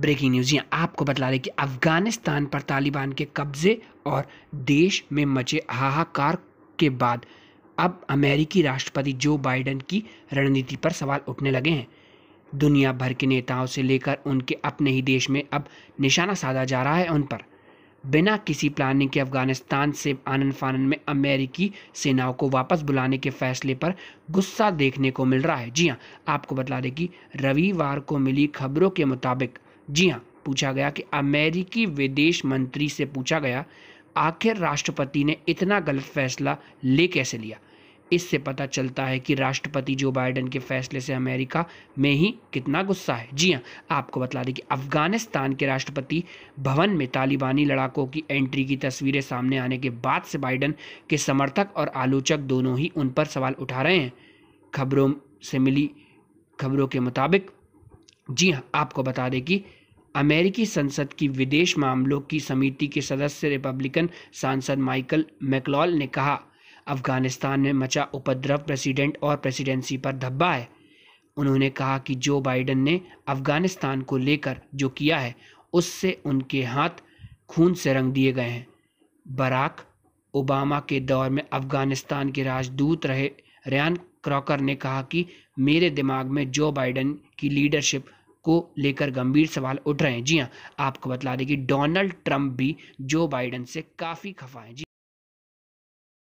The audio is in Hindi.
ब्रेकिंग न्यूज़ यहाँ आपको बता रहे कि अफगानिस्तान पर तालिबान के कब्ज़े और देश में मचे हाहाकार के बाद अब अमेरिकी राष्ट्रपति जो बाइडन की रणनीति पर सवाल उठने लगे हैं दुनिया भर के नेताओं से लेकर उनके अपने ही देश में अब निशाना साधा जा रहा है उन पर बिना किसी प्लानिंग के अफगानिस्तान से आनन फानन में अमेरिकी सेनाओं को वापस बुलाने के फैसले पर गुस्सा देखने को मिल रहा है जी हाँ आपको बता दें कि रविवार को मिली खबरों के मुताबिक जी हाँ पूछा गया कि अमेरिकी विदेश मंत्री से पूछा गया आखिर राष्ट्रपति ने इतना गलत फैसला ले कैसे लिया इससे पता चलता है कि राष्ट्रपति जो बाइडेन के फैसले से अमेरिका में ही कितना गुस्सा है जी हाँ आपको बता दें कि अफगानिस्तान के राष्ट्रपति भवन में तालिबानी लड़ाकों की एंट्री की तस्वीरें सामने आने के बाद से बाइडेन के समर्थक और आलोचक दोनों ही उन पर सवाल उठा रहे हैं खबरों से मिली खबरों के मुताबिक जी हाँ आपको बता दें कि अमेरिकी संसद की विदेश मामलों की समिति के सदस्य रिपब्लिकन सांसद माइकल मैकलॉल ने कहा अफगानिस्तान में मचा उपद्रव प्रेसिडेंट और प्रेसिडेंसी पर धब्बा है उन्होंने कहा कि जो बाइडन ने अफगानिस्तान को लेकर जो किया है उससे उनके हाथ खून से रंग दिए गए हैं बराक ओबामा के दौर में अफगानिस्तान के राजदूत रहे रयान क्रॉकर ने कहा कि मेरे दिमाग में जो बाइडन की लीडरशिप को लेकर गंभीर सवाल उठ रहे हैं जी हाँ आपको बता दें कि डोनाल्ड ट्रंप भी जो बाइडन से काफ़ी खफा हैं जी